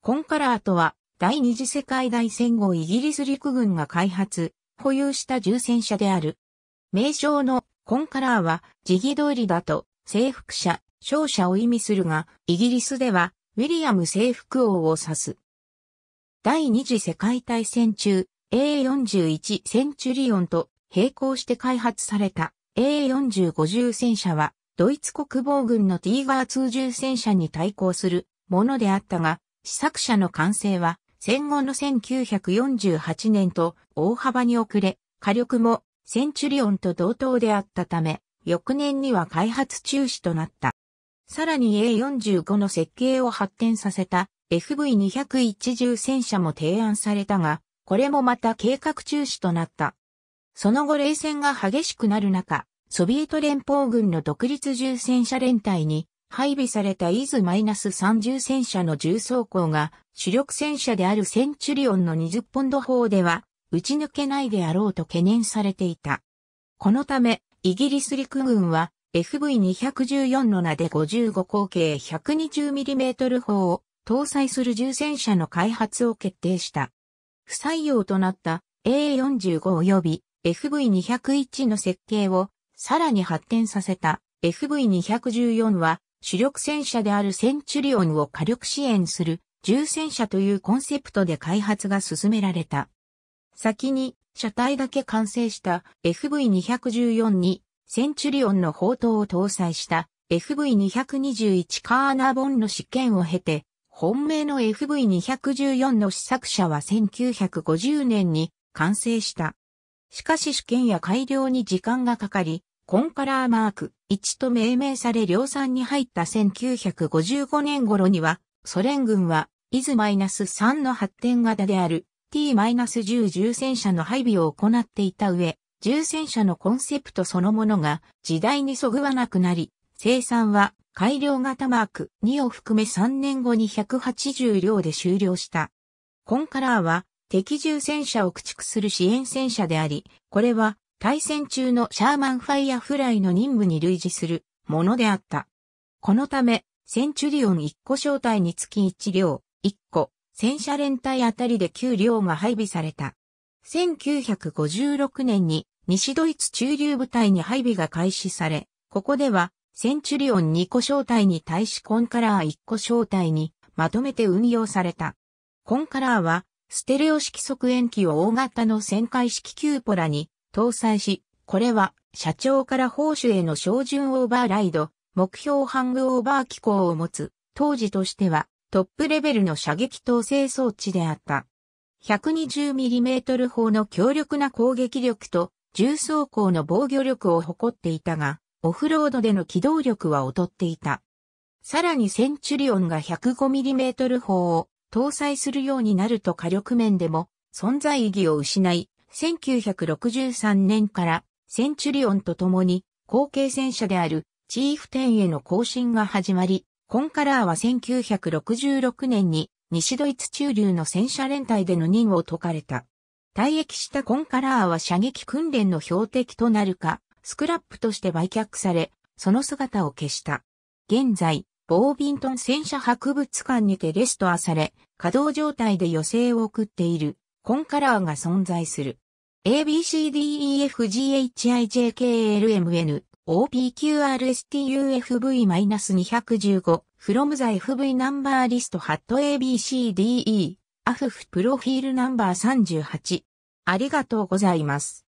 コンカラーとは、第二次世界大戦後イギリス陸軍が開発、保有した重戦車である。名称のコンカラーは、時期通りだと、征服者、勝者を意味するが、イギリスでは、ウィリアム征服王を指す。第二次世界大戦中、A41 センチュリオンと並行して開発された A4050 重戦車は、ドイツ国防軍のティーガー2重戦車に対抗するものであったが、試作車の完成は戦後の1948年と大幅に遅れ、火力もセンチュリオンと同等であったため、翌年には開発中止となった。さらに A45 の設計を発展させた FV201 重戦車も提案されたが、これもまた計画中止となった。その後冷戦が激しくなる中、ソビエト連邦軍の独立重戦車連隊に配備されたイズ -30 戦車の重装甲が主力戦車であるセンチュリオンの20ポンド砲では打ち抜けないであろうと懸念されていた。このため、イギリス陸軍は FV214 の名で55口径 120mm 砲を搭載する重戦車の開発を決定した。不採用となった A45 及び FV201 の設計をさらに発展させた FV214 は主力戦車であるセンチュリオンを火力支援する重戦車というコンセプトで開発が進められた。先に車体だけ完成した FV214 にセンチュリオンの砲塔を搭載した FV221 カーナーボンの試験を経て、本命の FV214 の試作車は1950年に完成した。しかし試験や改良に時間がかかり、コンカラーマーク1と命名され量産に入った1955年頃には、ソ連軍は、イズ -3 の発展型である T-10 重戦車の配備を行っていた上、重戦車のコンセプトそのものが時代にそぐわなくなり、生産は改良型マーク2を含め3年後に180両で終了した。コンカラーは敵重戦車を駆逐する支援戦車であり、これは対戦中のシャーマンファイアフライの任務に類似するものであった。このため、センチュリオン1個小隊につき1両、1個、戦車連隊あたりで9両が配備された。1956年に西ドイツ中流部隊に配備が開始され、ここではセンチュリオン2個小隊に対しコンカラー1個小隊にまとめて運用された。コンカラーはステレオ式側縁機を大型の旋回式キューポラに搭載し、これは社長から報酬への照準オーバーライド、目標ハングオーバー機構を持つ、当時としてはトップレベルの射撃統制装置であった。120mm 砲の強力な攻撃力と重装甲の防御力を誇っていたが、オフロードでの機動力は劣っていた。さらにセンチュリオンが 105mm 砲を搭載するようになると火力面でも存在意義を失い、1963年からセンチュリオンと共に後継戦車であるチーフテンへの更新が始まり、コンカラーは1966年に西ドイツ中流の戦車連隊での任を解かれた。退役したコンカラーは射撃訓練の標的となるか、スクラップとして売却され、その姿を消した。現在、ボービントン戦車博物館にてレストアされ、稼働状態で余生を送っている。コンカラーが存在する。abcdefghijklmn opqrstuf-215 from the fv ナンバーリスト hat abcde アフフプロフィールナンバー38ありがとうございます。